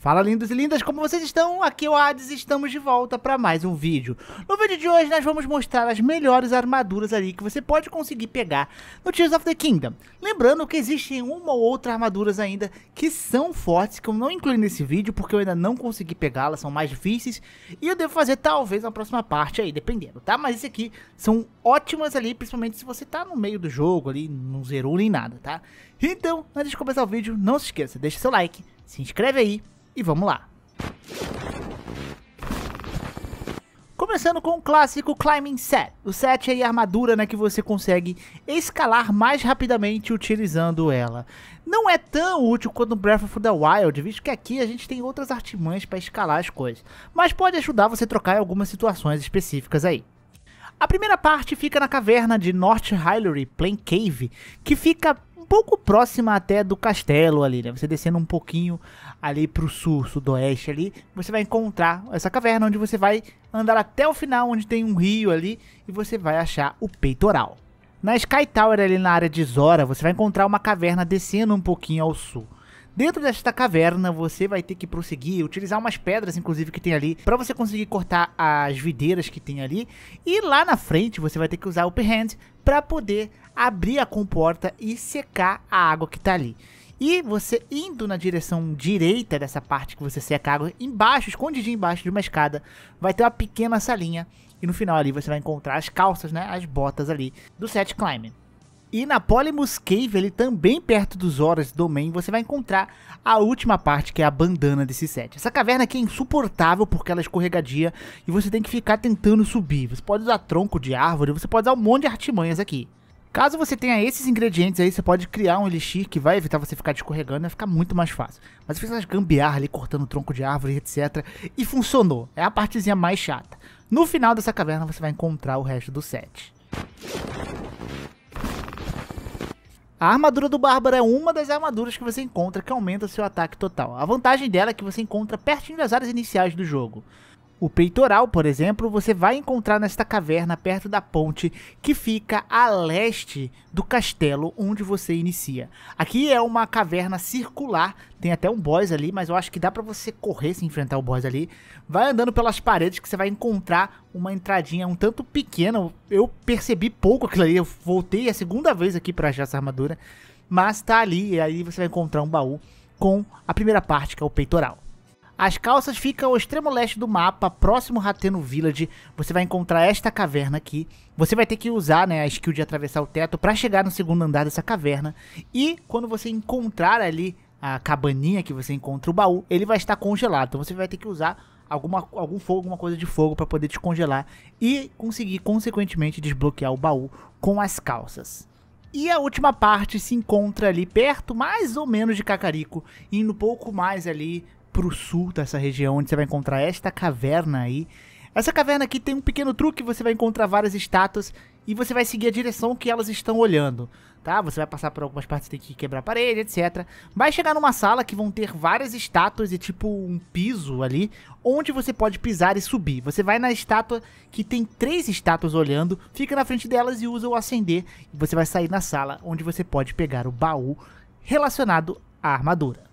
Fala lindos e lindas, como vocês estão? Aqui é o Hades e estamos de volta para mais um vídeo. No vídeo de hoje nós vamos mostrar as melhores armaduras ali que você pode conseguir pegar no Tears of the Kingdom. Lembrando que existem uma ou outra armaduras ainda que são fortes, que eu não incluí nesse vídeo porque eu ainda não consegui pegá-las, são mais difíceis. E eu devo fazer talvez na próxima parte aí, dependendo, tá? Mas esse aqui são ótimas ali, principalmente se você tá no meio do jogo ali, não zerou nem nada, tá? Então, antes de começar o vídeo, não se esqueça, deixa seu like, se inscreve aí e vamos lá. Começando com o clássico Climbing Set. O set é a armadura né, que você consegue escalar mais rapidamente utilizando ela. Não é tão útil quanto o Breath of the Wild, visto que aqui a gente tem outras artimanhas para escalar as coisas. Mas pode ajudar você a trocar em algumas situações específicas aí. A primeira parte fica na caverna de North Hyrule Plain Cave, que fica pouco próxima até do castelo ali, né? Você descendo um pouquinho ali pro sul, sudoeste ali, você vai encontrar essa caverna onde você vai andar até o final, onde tem um rio ali, e você vai achar o peitoral. Na Sky Tower ali na área de Zora, você vai encontrar uma caverna descendo um pouquinho ao sul. Dentro desta caverna, você vai ter que prosseguir, utilizar umas pedras, inclusive, que tem ali, para você conseguir cortar as videiras que tem ali. E lá na frente, você vai ter que usar o Upper Hand para poder abrir a comporta e secar a água que está ali. E você indo na direção direita dessa parte que você seca a água, embaixo, escondidinho embaixo de uma escada, vai ter uma pequena salinha. E no final ali você vai encontrar as calças, né? As botas ali do set climbing. E na Polymus Cave, ele também perto dos Horas do Main, você vai encontrar a última parte, que é a bandana desse set. Essa caverna aqui é insuportável porque ela é escorregadia e você tem que ficar tentando subir. Você pode usar tronco de árvore, você pode usar um monte de artimanhas aqui. Caso você tenha esses ingredientes aí, você pode criar um elixir que vai evitar você ficar escorregando, vai ficar muito mais fácil. Mas eu fiz essas gambiarra ali, cortando tronco de árvore, etc. E funcionou. É a partezinha mais chata. No final dessa caverna, você vai encontrar o resto do set. A armadura do Bárbaro é uma das armaduras que você encontra que aumenta seu ataque total. A vantagem dela é que você encontra pertinho das áreas iniciais do jogo. O peitoral, por exemplo, você vai encontrar nesta caverna perto da ponte que fica a leste do castelo onde você inicia. Aqui é uma caverna circular, tem até um boss ali, mas eu acho que dá para você correr se enfrentar o boss ali. Vai andando pelas paredes que você vai encontrar uma entradinha um tanto pequena. Eu percebi pouco aquilo ali, eu voltei a segunda vez aqui para achar essa armadura, mas tá ali e aí você vai encontrar um baú com a primeira parte que é o peitoral. As calças ficam ao extremo leste do mapa, próximo Rateno Village. Você vai encontrar esta caverna aqui. Você vai ter que usar né, a skill de atravessar o teto para chegar no segundo andar dessa caverna. E quando você encontrar ali a cabaninha que você encontra o baú, ele vai estar congelado. Então você vai ter que usar alguma, algum fogo, alguma coisa de fogo para poder descongelar e conseguir consequentemente desbloquear o baú com as calças. E a última parte se encontra ali perto, mais ou menos de Cacarico, indo pouco mais ali pro sul dessa região, onde você vai encontrar esta caverna aí. Essa caverna aqui tem um pequeno truque, você vai encontrar várias estátuas e você vai seguir a direção que elas estão olhando, tá? Você vai passar por algumas partes, tem que quebrar a parede, etc. Vai chegar numa sala que vão ter várias estátuas e tipo um piso ali, onde você pode pisar e subir. Você vai na estátua que tem três estátuas olhando, fica na frente delas e usa o acender. E você vai sair na sala onde você pode pegar o baú relacionado à armadura.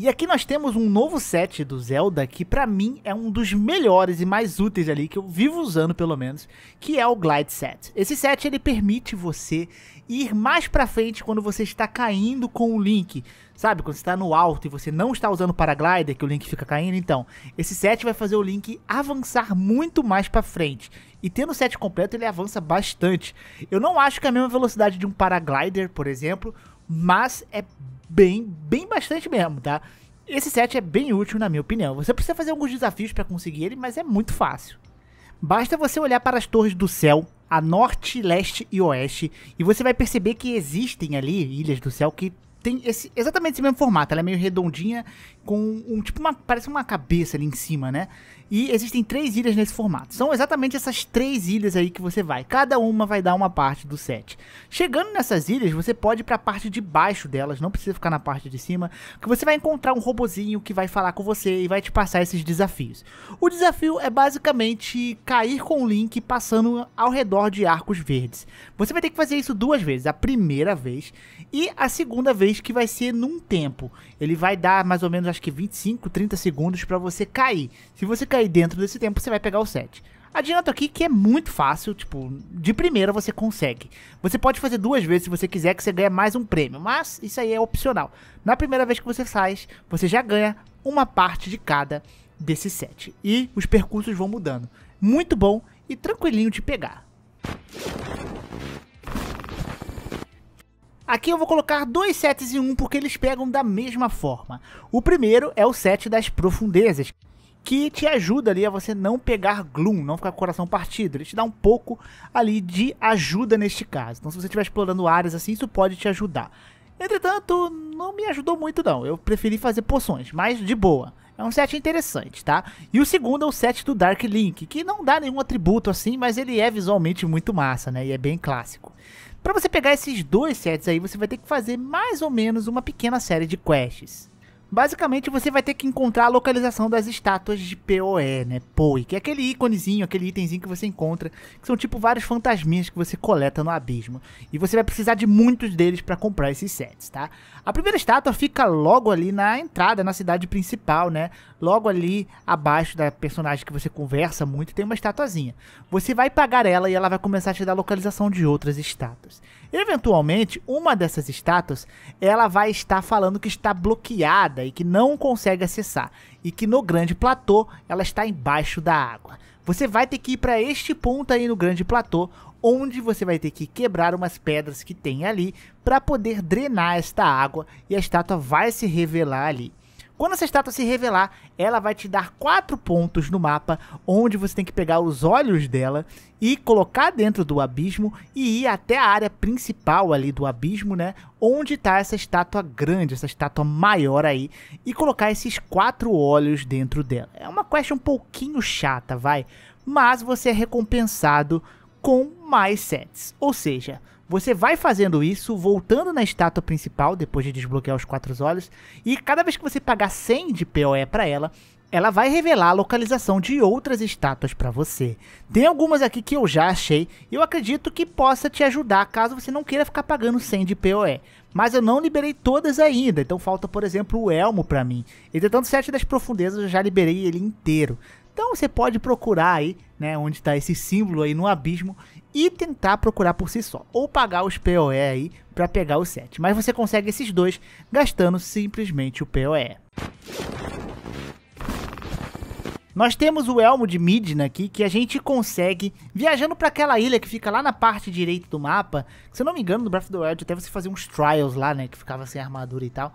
E aqui nós temos um novo set do Zelda que para mim é um dos melhores e mais úteis ali que eu vivo usando pelo menos, que é o Glide Set. Esse set ele permite você ir mais para frente quando você está caindo com o Link, sabe? Quando você está no alto e você não está usando o paraglider que o Link fica caindo, então esse set vai fazer o Link avançar muito mais para frente. E tendo o set completo, ele avança bastante. Eu não acho que é a mesma velocidade de um paraglider, por exemplo, mas é bem, bem bastante mesmo, tá? Esse set é bem útil na minha opinião. Você precisa fazer alguns desafios para conseguir ele, mas é muito fácil. Basta você olhar para as torres do céu, a norte, leste e oeste, e você vai perceber que existem ali ilhas do céu que tem esse, exatamente esse mesmo formato. Ela é meio redondinha, com um tipo uma. Parece uma cabeça ali em cima, né? E existem três ilhas nesse formato. São exatamente essas três ilhas aí que você vai. Cada uma vai dar uma parte do set. Chegando nessas ilhas, você pode ir pra parte de baixo delas, não precisa ficar na parte de cima. Que você vai encontrar um robozinho que vai falar com você e vai te passar esses desafios. O desafio é basicamente cair com o Link passando ao redor de arcos verdes. Você vai ter que fazer isso duas vezes. A primeira vez e a segunda vez que vai ser num tempo. Ele vai dar mais ou menos acho que 25, 30 segundos para você cair. Se você cair dentro desse tempo, você vai pegar o 7. Adianto aqui que é muito fácil, tipo, de primeira você consegue. Você pode fazer duas vezes se você quiser, que você ganha mais um prêmio, mas isso aí é opcional. Na primeira vez que você sai, você já ganha uma parte de cada desse set. E os percursos vão mudando. Muito bom e tranquilinho de pegar. Aqui eu vou colocar dois sets em um porque eles pegam da mesma forma. O primeiro é o set das profundezas, que te ajuda ali a você não pegar gloom, não ficar com o coração partido. Ele te dá um pouco ali de ajuda neste caso. Então se você estiver explorando áreas assim, isso pode te ajudar. Entretanto, não me ajudou muito não. Eu preferi fazer poções, mas de boa. É um set interessante, tá? E o segundo é o set do Dark Link, que não dá nenhum atributo assim, mas ele é visualmente muito massa, né? E é bem clássico. Para você pegar esses dois sets aí, você vai ter que fazer mais ou menos uma pequena série de quests. Basicamente, você vai ter que encontrar a localização das estátuas de POE, né? POE, que é aquele íconezinho, aquele itemzinho que você encontra, que são tipo vários fantasminhas que você coleta no abismo. E você vai precisar de muitos deles para comprar esses sets, tá? A primeira estátua fica logo ali na entrada, na cidade principal, né? Logo ali abaixo da personagem que você conversa muito, tem uma estatuazinha. Você vai pagar ela e ela vai começar a te dar a localização de outras estátuas. Eventualmente, uma dessas estátuas, ela vai estar falando que está bloqueada e que não consegue acessar, e que no grande platô ela está embaixo da água. Você vai ter que ir para este ponto aí no grande platô, onde você vai ter que quebrar umas pedras que tem ali para poder drenar esta água e a estátua vai se revelar ali. Quando essa estátua se revelar, ela vai te dar quatro pontos no mapa, onde você tem que pegar os olhos dela e colocar dentro do abismo e ir até a área principal ali do abismo, né? Onde está essa estátua grande, essa estátua maior aí, e colocar esses quatro olhos dentro dela. É uma quest um pouquinho chata, vai, mas você é recompensado com mais sets. Ou seja, você vai fazendo isso, voltando na estátua principal, depois de desbloquear os quatro olhos, e cada vez que você pagar 100 de POE para ela, ela vai revelar a localização de outras estátuas para você. Tem algumas aqui que eu já achei e eu acredito que possa te ajudar caso você não queira ficar pagando 100 de POE. Mas eu não liberei todas ainda, então falta, por exemplo, o Elmo para mim. Entretanto, 7 das profundezas eu já liberei ele inteiro. Então você pode procurar aí né, onde está esse símbolo aí no abismo e tentar procurar por si só ou pagar os POE aí para pegar o set. Mas você consegue esses dois gastando simplesmente o POE. Nós temos o Elmo de Midna aqui, que a gente consegue viajando para aquela ilha que fica lá na parte direita do mapa. Se eu não me engano, no Breath of the Wild até você fazia uns trials lá, né, que ficava sem armadura e tal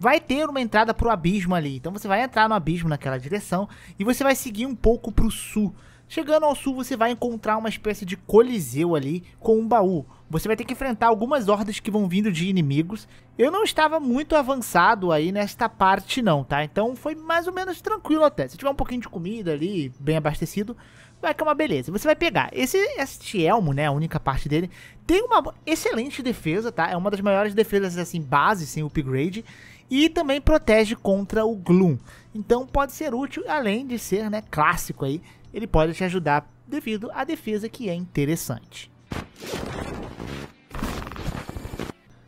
vai ter uma entrada pro abismo ali. Então você vai entrar no abismo naquela direção e você vai seguir um pouco pro sul. Chegando ao sul, você vai encontrar uma espécie de coliseu ali com um baú. Você vai ter que enfrentar algumas hordas que vão vindo de inimigos. Eu não estava muito avançado aí nesta parte não, tá? Então foi mais ou menos tranquilo até. Se tiver um pouquinho de comida ali, bem abastecido, vai que é uma beleza. Você vai pegar. Esse, este elmo, né, a única parte dele, tem uma excelente defesa, tá? É uma das maiores defesas, assim, base, sem upgrade e também protege contra o Gloom. Então pode ser útil, além de ser né, clássico aí ele pode te ajudar devido à defesa que é interessante.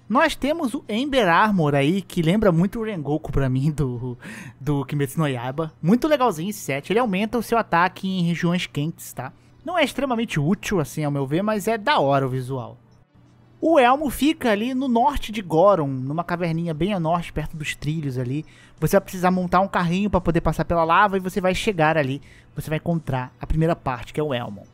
Nós temos o Ember Armor aí, que lembra muito o Rengoku pra mim do, do Kimetsu no Yaiba. Muito legalzinho esse set, ele aumenta o seu ataque em regiões quentes, tá? Não é extremamente útil, assim, ao meu ver, mas é da hora o visual. O elmo fica ali no norte de Goron, numa caverninha bem a norte, perto dos trilhos ali. Você vai precisar montar um carrinho para poder passar pela lava e você vai chegar ali. Você vai encontrar a primeira parte, que é o elmo.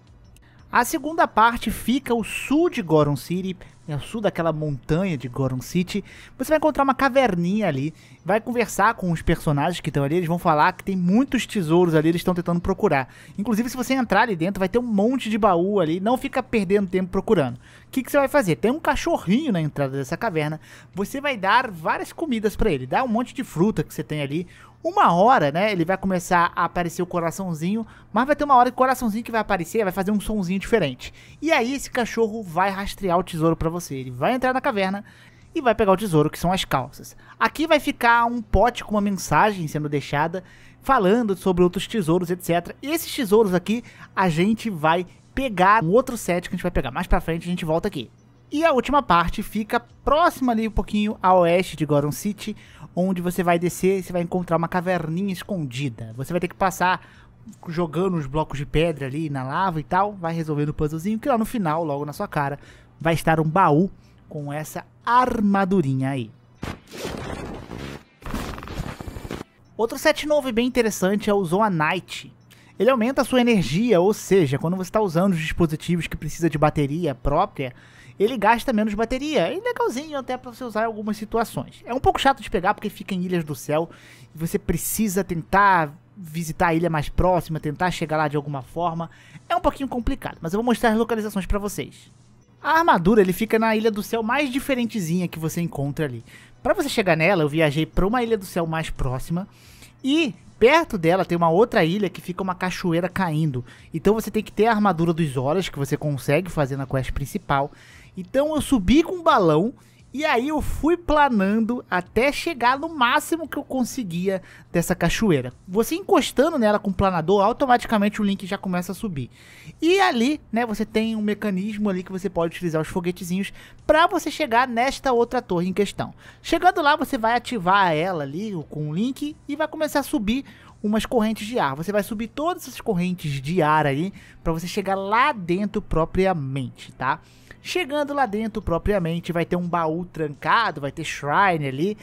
A segunda parte fica ao sul de Goron City, ao é sul daquela montanha de Goron City. Você vai encontrar uma caverninha ali, vai conversar com os personagens que estão ali, eles vão falar que tem muitos tesouros ali, eles estão tentando procurar. Inclusive, se você entrar ali dentro, vai ter um monte de baú ali, não fica perdendo tempo procurando. O que, que, você vai fazer? Tem um cachorrinho na entrada dessa caverna. Você vai dar várias comidas para ele. Dá um monte de fruta que você tem ali. Uma hora, né? Ele vai começar a aparecer o coraçãozinho. Mas vai ter uma hora que o coraçãozinho que vai aparecer vai fazer um sonzinho diferente. E aí esse cachorro vai rastrear o tesouro para você. Ele vai entrar na caverna e vai pegar o tesouro, que são as calças. Aqui vai ficar um pote com uma mensagem sendo deixada, falando sobre outros tesouros, etc. E esses tesouros aqui a gente vai pegar um outro set que a gente vai pegar mais pra frente, a gente volta aqui. E a última parte fica próxima ali um pouquinho a oeste de Goron City, onde você vai descer e você vai encontrar uma caverninha escondida. Você vai ter que passar jogando os blocos de pedra ali na lava e tal, vai resolvendo o puzzlezinho, que lá no final, logo na sua cara, vai estar um baú com essa armadurinha aí. Outro set novo e bem interessante é o Zoa Knight, ele aumenta a sua energia, ou seja, quando você está usando os dispositivos que precisa de bateria própria, ele gasta menos bateria. É legalzinho até para você usar em algumas situações. É um pouco chato de pegar porque fica em Ilhas do Céu e você precisa tentar visitar a ilha mais próxima, tentar chegar lá de alguma forma. É um pouquinho complicado, mas eu vou mostrar as localizações para vocês. A armadura ele fica na Ilha do Céu mais diferentezinha que você encontra ali. Para você chegar nela, eu viajei para uma Ilha do Céu mais próxima e Perto dela tem uma outra ilha que fica uma cachoeira caindo. Então você tem que ter a armadura dos Horas, que você consegue fazer na quest principal. Então eu subi com um balão e aí eu fui planando até chegar no máximo que eu conseguia dessa cachoeira. Você encostando nela com o planador, automaticamente o link já começa a subir. E ali, né, você tem um mecanismo ali que você pode utilizar os foguetezinhos para você chegar nesta outra torre em questão. Chegando lá, você vai ativar ela ali com o link e vai começar a subir umas correntes de ar. Você vai subir todas essas correntes de ar aí para você chegar lá dentro propriamente, tá? Chegando lá dentro, propriamente, vai ter um baú trancado, vai ter shrine ali.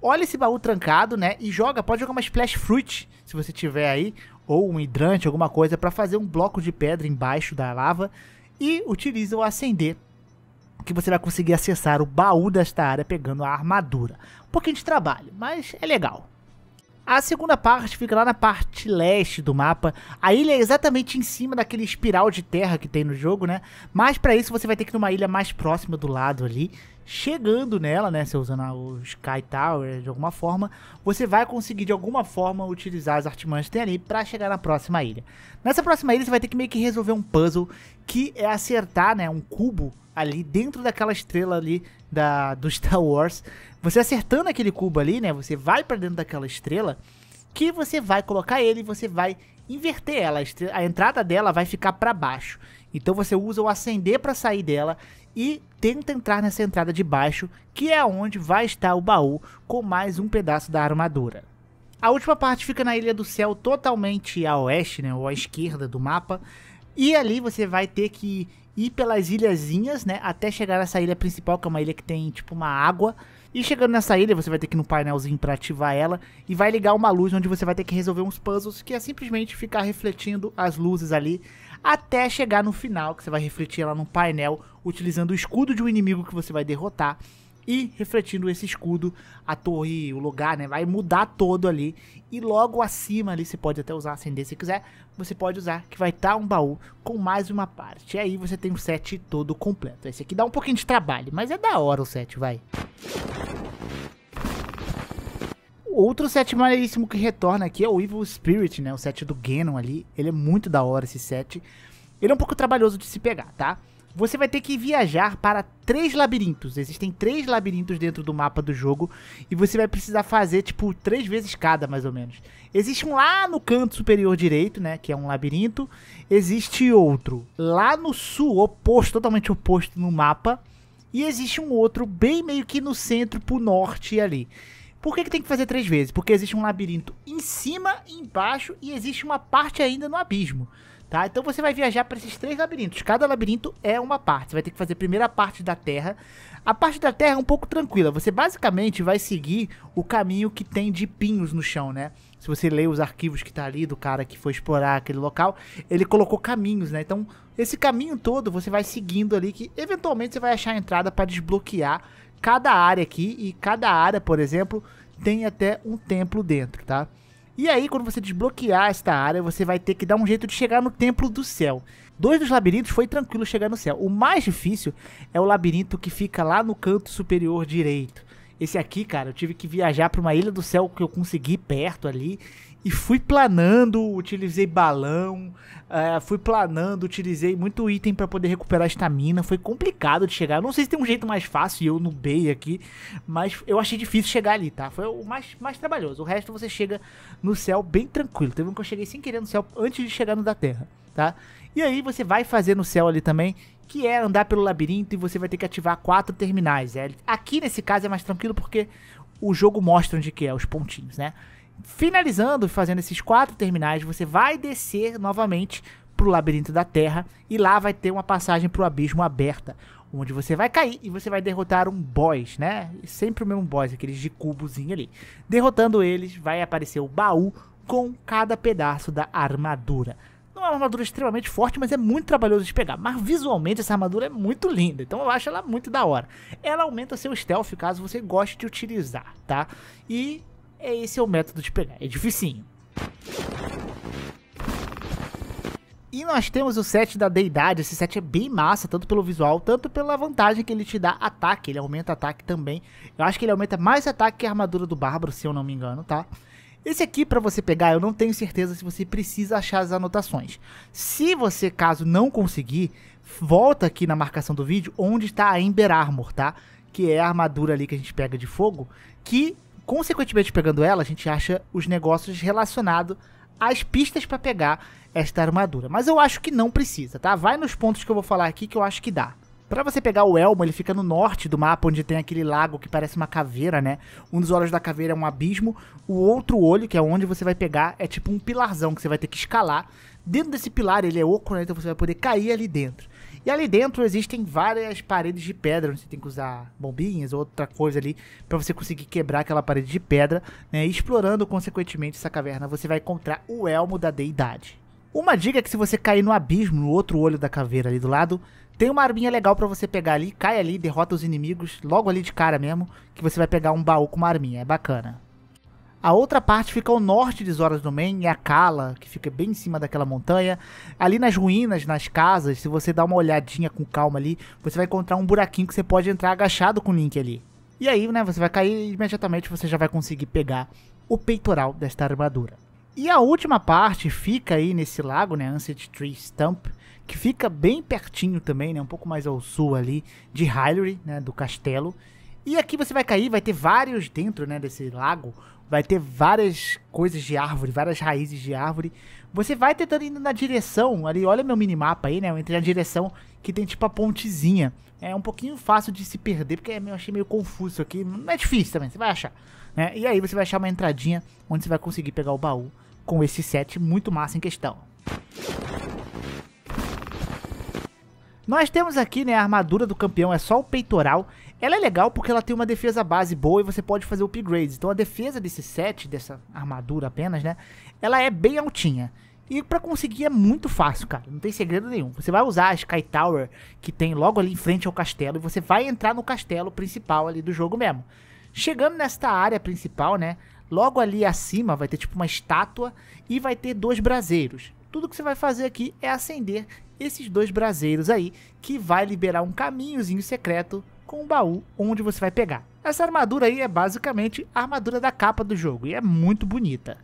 Olha esse baú trancado, né? E joga, pode jogar uma splash fruit, se você tiver aí, ou um hidrante, alguma coisa, para fazer um bloco de pedra embaixo da lava. E utiliza o acender que você vai conseguir acessar o baú desta área pegando a armadura. Um pouquinho de trabalho, mas é legal. A segunda parte fica lá na parte leste do mapa. A ilha é exatamente em cima daquele espiral de terra que tem no jogo, né? Mas para isso você vai ter que ir numa ilha mais próxima do lado ali. Chegando nela, né? Se usando o Sky Tower de alguma forma, você vai conseguir de alguma forma utilizar as artimanhas que tem ali para chegar na próxima ilha. Nessa próxima ilha você vai ter que meio que resolver um puzzle que é acertar, né? Um cubo ali dentro daquela estrela ali da, do Star Wars. Você acertando aquele cubo ali, né? Você vai para dentro daquela estrela que você vai colocar ele e você vai inverter ela. A, estrela, a entrada dela vai ficar para baixo. Então você usa o acender para sair dela e tenta entrar nessa entrada de baixo, que é onde vai estar o baú com mais um pedaço da armadura. A última parte fica na Ilha do Céu, totalmente a oeste, né, ou à esquerda do mapa. E ali você vai ter que ir pelas ilhazinhas, né? Até chegar nessa ilha principal, que é uma ilha que tem tipo uma água. E chegando nessa ilha, você vai ter que ir no painelzinho para ativar ela e vai ligar uma luz onde você vai ter que resolver uns puzzles que é simplesmente ficar refletindo as luzes ali até chegar no final, que você vai refletir ela num painel utilizando o escudo de um inimigo que você vai derrotar e refletindo esse escudo, a torre, o lugar, né? Vai mudar todo ali. E logo acima ali, você pode até usar, acender se quiser. Você pode usar, que vai estar tá um baú com mais uma parte. E aí você tem o set todo completo. Esse aqui dá um pouquinho de trabalho, mas é da hora o set, vai. Outro set maneiríssimo que retorna aqui é o Evil Spirit, né? O set do Ganon ali. Ele é muito da hora esse set. Ele é um pouco trabalhoso de se pegar, tá? você vai ter que viajar para três labirintos. Existem três labirintos dentro do mapa do jogo e você vai precisar fazer tipo três vezes cada, mais ou menos. Existe um lá no canto superior direito, né, que é um labirinto. Existe outro lá no sul, oposto, totalmente oposto no mapa. E existe um outro bem meio que no centro pro norte ali. Por que, que tem que fazer três vezes? Porque existe um labirinto em cima, embaixo e existe uma parte ainda no abismo. Tá? Então você vai viajar para esses três labirintos. Cada labirinto é uma parte. Você vai ter que fazer a primeira parte da Terra. A parte da Terra é um pouco tranquila. Você basicamente vai seguir o caminho que tem de pinhos no chão, né? Se você ler os arquivos que tá ali do cara que foi explorar aquele local, ele colocou caminhos, né? Então, esse caminho todo você vai seguindo ali que eventualmente você vai achar a entrada para desbloquear cada área aqui e cada área, por exemplo, tem até um templo dentro, tá? E aí, quando você desbloquear esta área, você vai ter que dar um jeito de chegar no Templo do Céu. Dois dos labirintos foi tranquilo chegar no céu. O mais difícil é o labirinto que fica lá no canto superior direito. Esse aqui, cara, eu tive que viajar para uma ilha do céu que eu consegui perto ali e fui planando, utilizei balão, uh, fui planando, utilizei muito item para poder recuperar a estamina. Foi complicado de chegar. não sei se tem um jeito mais fácil, eu no bei aqui, mas eu achei difícil chegar ali, tá? Foi o mais, mais trabalhoso. O resto você chega no céu bem tranquilo. Teve um que eu cheguei sem querer no céu antes de chegar no da terra, tá? E aí você vai fazer no céu ali também que é andar pelo labirinto e você vai ter que ativar quatro terminais. É. Aqui nesse caso é mais tranquilo porque o jogo mostra onde que é os pontinhos, né? Finalizando, fazendo esses quatro terminais, você vai descer novamente pro labirinto da Terra e lá vai ter uma passagem pro abismo aberta, onde você vai cair e você vai derrotar um boss, né? Sempre o mesmo boss, aqueles de cubozinho ali. Derrotando eles, vai aparecer o baú com cada pedaço da armadura. Não é uma armadura extremamente forte, mas é muito trabalhoso de pegar. Mas visualmente essa armadura é muito linda, então eu acho ela muito da hora. Ela aumenta seu stealth caso você goste de utilizar, tá? E é esse é o método de pegar. É dificinho. E nós temos o set da Deidade, esse set é bem massa, tanto pelo visual, tanto pela vantagem que ele te dá ataque, ele aumenta ataque também. Eu acho que ele aumenta mais ataque que a armadura do Bárbaro, se eu não me engano, tá? Esse aqui para você pegar, eu não tenho certeza se você precisa achar as anotações. Se você, caso não conseguir, volta aqui na marcação do vídeo, onde está a Ember Armor, tá? Que é a armadura ali que a gente pega de fogo, que consequentemente pegando ela, a gente acha os negócios relacionados às pistas para pegar esta armadura. Mas eu acho que não precisa, tá? Vai nos pontos que eu vou falar aqui que eu acho que dá. Para você pegar o elmo, ele fica no norte do mapa, onde tem aquele lago que parece uma caveira, né? Um dos olhos da caveira é um abismo, o outro olho, que é onde você vai pegar, é tipo um pilarzão que você vai ter que escalar. Dentro desse pilar, ele é oco, né? Então você vai poder cair ali dentro. E ali dentro existem várias paredes de pedra, onde você tem que usar bombinhas ou outra coisa ali para você conseguir quebrar aquela parede de pedra, né? Explorando consequentemente essa caverna, você vai encontrar o elmo da deidade. Uma dica é que se você cair no abismo, no outro olho da caveira ali do lado, tem uma arminha legal para você pegar ali, cai ali, derrota os inimigos logo ali de cara mesmo, que você vai pegar um baú com uma arminha, é bacana. A outra parte fica ao norte de Zoras do Man, é a Cala, que fica bem em cima daquela montanha. Ali nas ruínas, nas casas, se você dá uma olhadinha com calma ali, você vai encontrar um buraquinho que você pode entrar agachado com o Link ali. E aí, né, você vai cair e imediatamente você já vai conseguir pegar o peitoral desta armadura. E a última parte fica aí nesse lago, né, Ancient Tree Stump, que fica bem pertinho também, né, um pouco mais ao sul ali de Hyrule, né, do castelo. E aqui você vai cair, vai ter vários dentro, né, desse lago. Vai ter várias coisas de árvore, várias raízes de árvore. Você vai tentando ir na direção ali, olha meu minimapa aí, né? Eu entrei na direção que tem tipo a pontezinha. É um pouquinho fácil de se perder, porque é eu achei meio confuso aqui. Não é difícil também, você vai achar. Né? E aí você vai achar uma entradinha onde você vai conseguir pegar o baú com esse set muito massa em questão. Nós temos aqui né, a armadura do campeão, é só o peitoral ela é legal porque ela tem uma defesa base boa e você pode fazer upgrades. Então a defesa desse set, dessa armadura apenas, né? Ela é bem altinha. E para conseguir é muito fácil, cara. Não tem segredo nenhum. Você vai usar a Sky Tower que tem logo ali em frente ao castelo e você vai entrar no castelo principal ali do jogo mesmo. Chegando nesta área principal, né? Logo ali acima vai ter tipo uma estátua e vai ter dois braseiros. Tudo que você vai fazer aqui é acender esses dois braseiros aí, que vai liberar um caminhozinho secreto com o baú onde você vai pegar. Essa armadura aí é basicamente a armadura da capa do jogo e é muito bonita.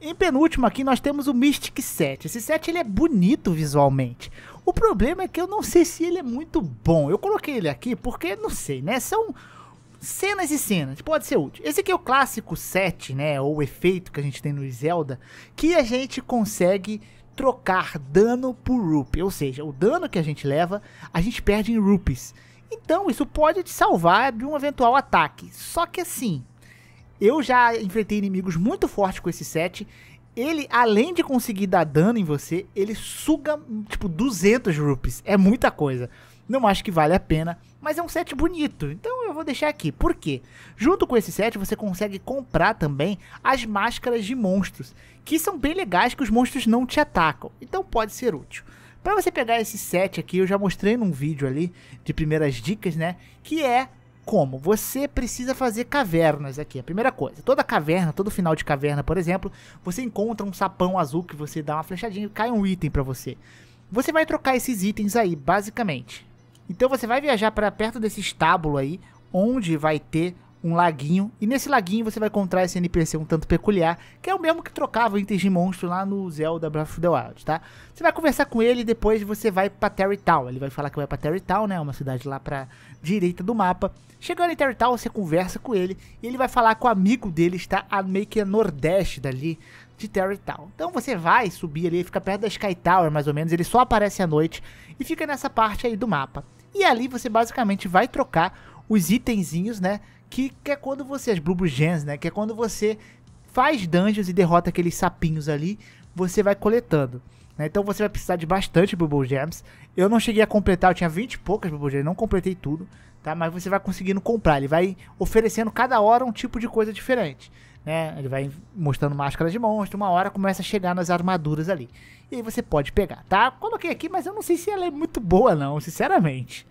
Em penúltimo aqui nós temos o Mystic 7. Esse 7 ele é bonito visualmente. O problema é que eu não sei se ele é muito bom. Eu coloquei ele aqui porque, não sei, né? São cenas e cenas, pode ser útil. Esse aqui é o clássico 7, né? Ou efeito que a gente tem no Zelda, que a gente consegue trocar dano por rupee, ou seja, o dano que a gente leva, a gente perde em rupees. Então isso pode te salvar de um eventual ataque. Só que assim, eu já enfrentei inimigos muito fortes com esse set. Ele, além de conseguir dar dano em você, ele suga tipo 200 rupees. É muita coisa. Não acho que vale a pena, mas é um set bonito, então eu vou deixar aqui. Por quê? Junto com esse set você consegue comprar também as máscaras de monstros, que são bem legais que os monstros não te atacam, então pode ser útil. Para você pegar esse set aqui, eu já mostrei num vídeo ali de primeiras dicas, né? Que é como? Você precisa fazer cavernas aqui, a primeira coisa. Toda caverna, todo final de caverna, por exemplo, você encontra um sapão azul que você dá uma flechadinha e cai um item para você. Você vai trocar esses itens aí, basicamente. Então você vai viajar para perto desse estábulo aí, onde vai ter um laguinho, e nesse laguinho você vai encontrar esse NPC um tanto peculiar, que é o mesmo que trocava itens de monstro lá no Zelda Breath of the Wild, tá? Você vai conversar com ele e depois você vai pra Terrytown, ele vai falar que vai pra Terrytown, né, é uma cidade lá pra direita do mapa. Chegando em Terrytown, você conversa com ele, e ele vai falar que o amigo dele está a meio que a nordeste dali, de Town. Então você vai subir ali, fica perto da Sky Tower mais ou menos, ele só aparece à noite e fica nessa parte aí do mapa. E ali você basicamente vai trocar os itenzinhos, né, que, que é quando você, as Blue né, que é quando você faz dungeons e derrota aqueles sapinhos ali, você vai coletando. Né? Então você vai precisar de bastante Bubble Gems. Eu não cheguei a completar, eu tinha 20 e poucas Bubble Gems, não completei tudo, tá? Mas você vai conseguindo comprar, ele vai oferecendo cada hora um tipo de coisa diferente né? Ele vai mostrando máscara de monstro, uma hora começa a chegar nas armaduras ali. E aí você pode pegar, tá? Coloquei aqui, mas eu não sei se ela é muito boa não, sinceramente.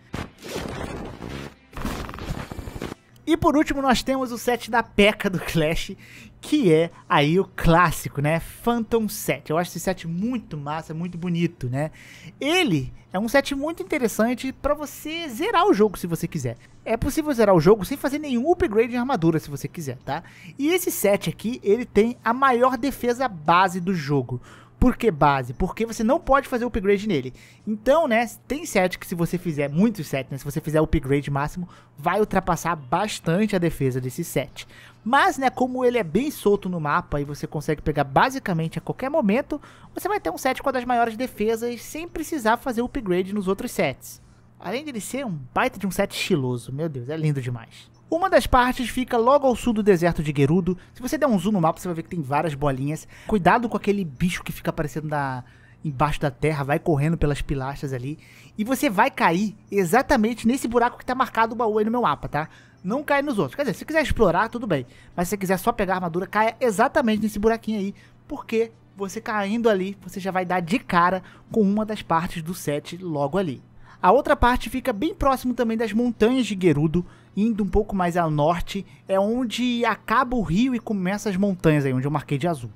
E por último nós temos o set da P.E.K.K.A do Clash, que é aí o clássico, né? Phantom 7. Eu acho esse set muito massa, muito bonito, né? Ele é um set muito interessante para você zerar o jogo se você quiser. É possível zerar o jogo sem fazer nenhum upgrade em armadura se você quiser, tá? E esse set aqui, ele tem a maior defesa base do jogo. Por que base? Porque você não pode fazer upgrade nele. Então, né, tem set que se você fizer, muitos sets, né, se você fizer upgrade máximo, vai ultrapassar bastante a defesa desse set. Mas, né, como ele é bem solto no mapa e você consegue pegar basicamente a qualquer momento, você vai ter um set com uma das maiores defesas sem precisar fazer upgrade nos outros sets. Além de ele ser um baita de um set estiloso, meu Deus, é lindo demais. Uma das partes fica logo ao sul do deserto de Gerudo. Se você der um zoom no mapa, você vai ver que tem várias bolinhas. Cuidado com aquele bicho que fica aparecendo na, embaixo da terra, vai correndo pelas pilastras ali. E você vai cair exatamente nesse buraco que tá marcado o baú aí no meu mapa, tá? Não cai nos outros. Quer dizer, se quiser explorar, tudo bem. Mas se você quiser só pegar armadura, caia exatamente nesse buraquinho aí. Porque você caindo ali, você já vai dar de cara com uma das partes do set logo ali. A outra parte fica bem próximo também das montanhas de Gerudo, indo um pouco mais ao norte, é onde acaba o rio e começa as montanhas aí, onde eu marquei de azul.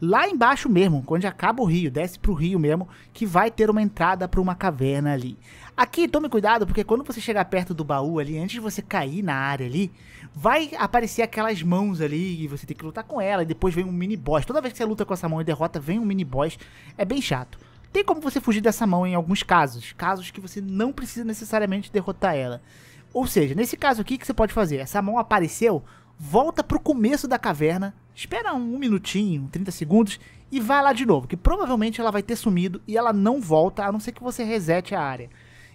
Lá embaixo mesmo, onde acaba o rio, desce pro rio mesmo, que vai ter uma entrada para uma caverna ali. Aqui, tome cuidado, porque quando você chegar perto do baú ali, antes de você cair na área ali, vai aparecer aquelas mãos ali e você tem que lutar com ela, e depois vem um mini boss. Toda vez que você luta com essa mão e derrota, vem um mini boss. É bem chato. Tem como você fugir dessa mão em alguns casos, casos que você não precisa necessariamente derrotar ela. Ou seja, nesse caso aqui, o que você pode fazer? Essa mão apareceu, volta pro começo da caverna, espera um, um minutinho, 30 segundos, e vai lá de novo, que provavelmente ela vai ter sumido e ela não volta, a não ser que você resete a área.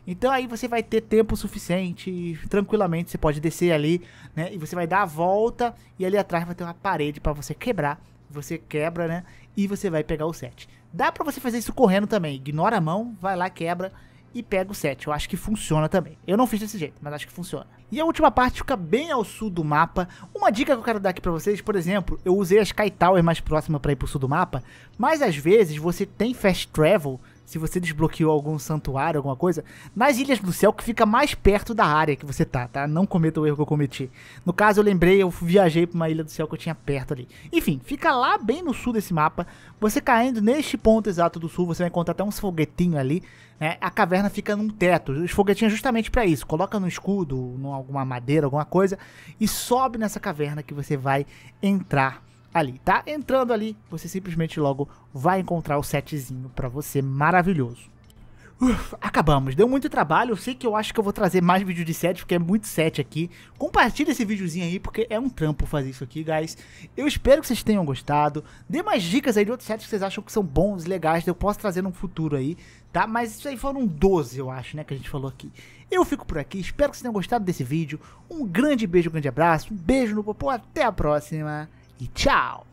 Então aí você vai ter tempo suficiente, tranquilamente você pode descer ali, né? E você vai dar a volta e ali atrás vai ter uma parede para você quebrar. Você quebra, né? E você vai pegar o set. Dá para você fazer isso correndo também. Ignora a mão, vai lá, quebra e pega o 7. Eu acho que funciona também. Eu não fiz desse jeito, mas acho que funciona. E a última parte fica bem ao sul do mapa. Uma dica que eu quero dar aqui pra vocês, por exemplo, eu usei a Sky Tower mais próxima para ir pro sul do mapa, mas às vezes você tem fast travel se você desbloqueou algum santuário, alguma coisa, nas Ilhas do Céu, que fica mais perto da área que você tá, tá? Não cometa o erro que eu cometi. No caso, eu lembrei, eu viajei pra uma Ilha do Céu que eu tinha perto ali. Enfim, fica lá bem no sul desse mapa. Você caindo neste ponto exato do sul, você vai encontrar até uns foguetinhos ali, né? A caverna fica num teto. Os foguetinhos é justamente para isso. Coloca no escudo, em alguma madeira, alguma coisa, e sobe nessa caverna que você vai entrar ali, tá? Entrando ali, você simplesmente logo vai encontrar o setzinho para você maravilhoso. Uf, acabamos. Deu muito trabalho. Eu sei que eu acho que eu vou trazer mais vídeo de set, porque é muito set aqui. Compartilha esse videozinho aí, porque é um trampo fazer isso aqui, guys. Eu espero que vocês tenham gostado. Dê mais dicas aí de outros sets que vocês acham que são bons, legais, eu posso trazer num futuro aí, tá? Mas isso aí foram 12, eu acho, né, que a gente falou aqui. Eu fico por aqui. Espero que vocês tenham gostado desse vídeo. Um grande beijo, um grande abraço. Um beijo no popô. Até a próxima e tchau!